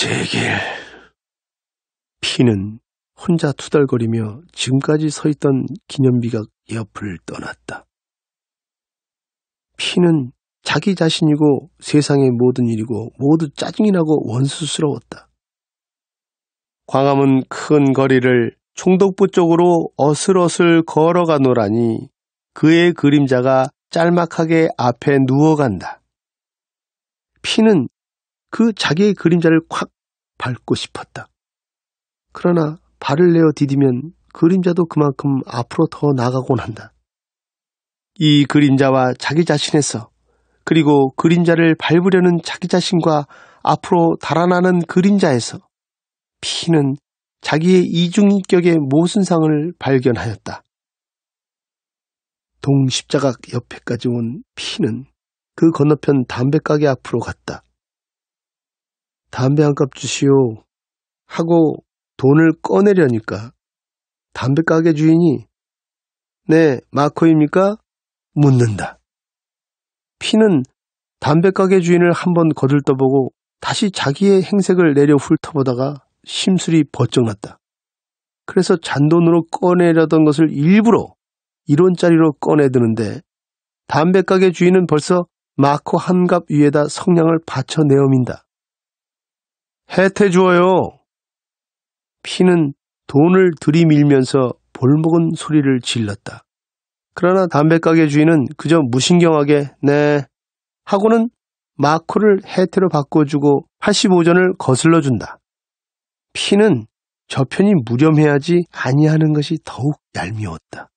제길. 피는 혼자 투덜거리며 지금까지 서 있던 기념비가 옆을 떠났다. 피는 자기 자신이고 세상의 모든 일이고 모두 짜증이 나고 원수스러웠다. 광함은 큰 거리를 총독부 쪽으로 어슬어슬 걸어가노라니 그의 그림자가 짤막하게 앞에 누워간다. 피는 그 자기의 그림자를 콱 밟고 싶었다. 그러나 발을 내어 디디면 그림자도 그만큼 앞으로 더 나가곤 한다. 이 그림자와 자기 자신에서 그리고 그림자를 밟으려는 자기 자신과 앞으로 달아나는 그림자에서 피는 자기의 이중인격의 모순상을 발견하였다. 동십자각 옆에까지 온 피는 그 건너편 담배가게 앞으로 갔다. 담배 한 갑 주시오 하고 돈을 꺼내려니까 담배 가게 주인이 네마커입니까 묻는다. 피는 담배 가게 주인을 한번 거들떠보고 다시 자기의 행색을 내려 훑어보다가 심술이 벗쩍났다 그래서 잔돈으로 꺼내려던 것을 일부러 1원짜리로 꺼내드는데 담배 가게 주인은 벌써 마커 한갑 위에다 성냥을 받쳐 내어민다. 혜태 주어요. 피는 돈을 들이밀면서 볼먹은 소리를 질렀다. 그러나 담배가게 주인은 그저 무신경하게 네 하고는 마크를 혜태로 바꿔주고 85전을 거슬러준다. 피는 저편이 무렴해야지 아니하는 것이 더욱 얄미웠다.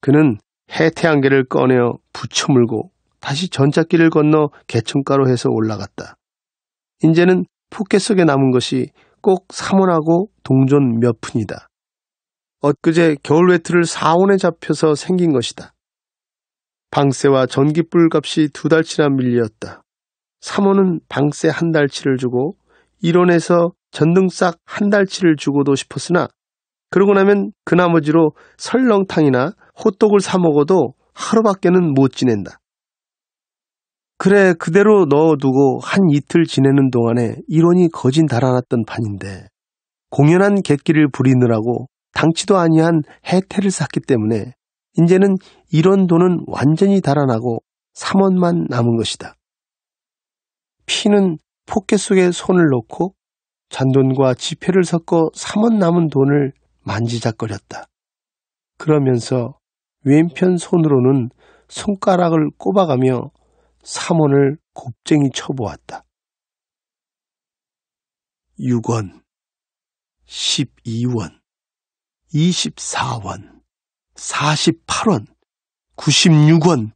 그는 해태 안개를 꺼내어 부쳐물고 다시 전자길을 건너 개천가로 해서 올라갔다. 이제는 포켓 속에 남은 것이 꼭 3원하고 동전 몇 푼이다. 엊그제 겨울 외투를 4원에 잡혀서 생긴 것이다. 방세와 전기불 값이 두 달치나 밀렸다. 3원은 방세 한 달치를 주고 1원에서 전등싹 한 달치를 주고도 싶었으나 그러고 나면 그 나머지로 설렁탕이나 호떡을 사 먹어도 하루밖에는 못 지낸다. 그래 그대로 넣어두고 한 이틀 지내는 동안에 이론이 거진 달아났던 판인데 공연한 객기를 부리느라고 당치도 아니한 해태를 샀기 때문에 이제는 이런 돈은 완전히 달아나고 3원만 남은 것이다. 피는 포켓 속에 손을 넣고 잔돈과 지폐를 섞어 3원 남은 돈을 만지작거렸다. 그러면서 왼편 손으로는 손가락을 꼽아가며 3원을 곱쟁이 쳐보았다. 6원, 12원, 24원, 48원, 96원,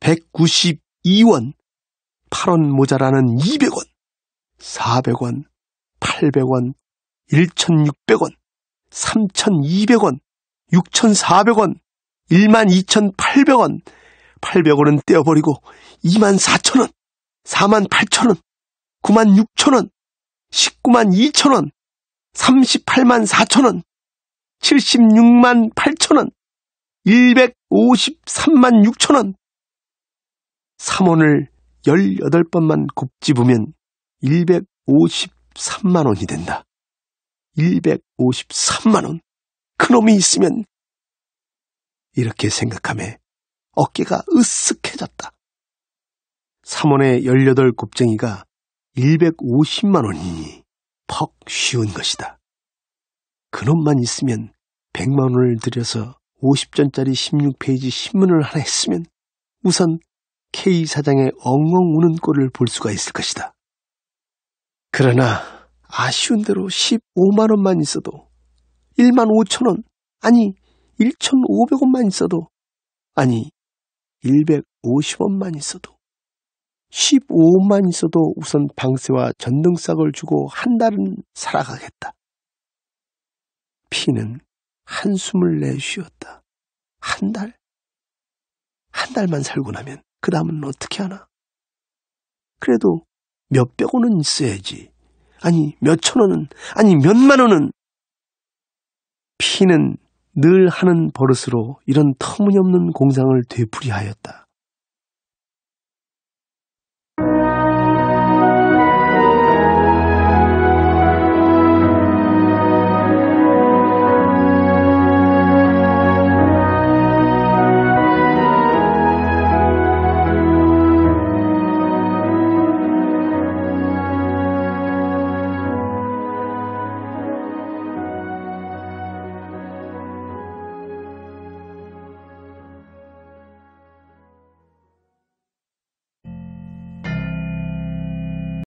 192원, 8원 모자라는 200원, 400원, 800원, 1600원, 3200원, 6400원, 12800원, 800원은 떼어버리고 2만 4천원, 4만 8천원, 9만 6천원, 19만 2천원, 38만 4천원, 76만 8천원, 153만 6천원. 3원을 18번만 곱집으면 153만 원이 된다. 153만 원. 그놈이 있으면 이렇게 생각함에 어깨가 으쓱해졌다. 삼원의 18 곱쟁이가 150만 원이니 퍽 쉬운 것이다. 그놈만 있으면 100만 원을 들여서 50전짜리 16페이지 신문을 하나 했으면 우선 K 사장의 엉엉 우는 꼴을 볼 수가 있을 것이다. 그러나 아쉬운 대로 15만 원만 있어도 1만 5천 원, 아니 1,500원만 있어도 아니 150원만 있어도 15원만 있어도 우선 방세와 전등싹을 주고 한 달은 살아가겠다. 피는 한숨을 내쉬었다. 한 달? 한 달만 살고 나면 그 다음은 어떻게 하나? 그래도 몇백 원은 있어야지. 아니 몇천 원은 아니 몇만 원은 피는 늘 하는 버릇으로 이런 터무니없는 공상을 되풀이하였다.